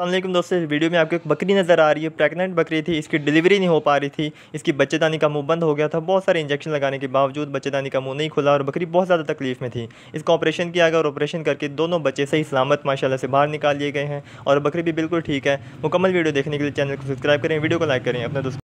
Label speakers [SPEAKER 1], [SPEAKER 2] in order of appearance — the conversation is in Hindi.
[SPEAKER 1] असल दोस्तों इस वीडियो में आपको एक बकरी नज़र आ रही है प्रेग्नेंट बकरी थी इसकी डिलीवरी नहीं हो पा रही थी इसकी बच्चेदानी का मुंह बंद हो गया था बहुत सारे इंजेक्शन लगाने के बावजूद बच्चेदानी का मुंह नहीं खुला और बकरी बहुत ज़्यादा तकलीफ़ में थी इसका ऑपरेशन किया गया और ऑपरेशन करके दोनों बच्चे सही सलामत माशाला से बाहर निकाल लिए गए हैं और बकरी भी बिल्कुल ठीक है मुकम्मल वीडियो देखने के लिए चैनल को सब्सक्राइब करें वीडियो को लाइक करें अपने दोस्तों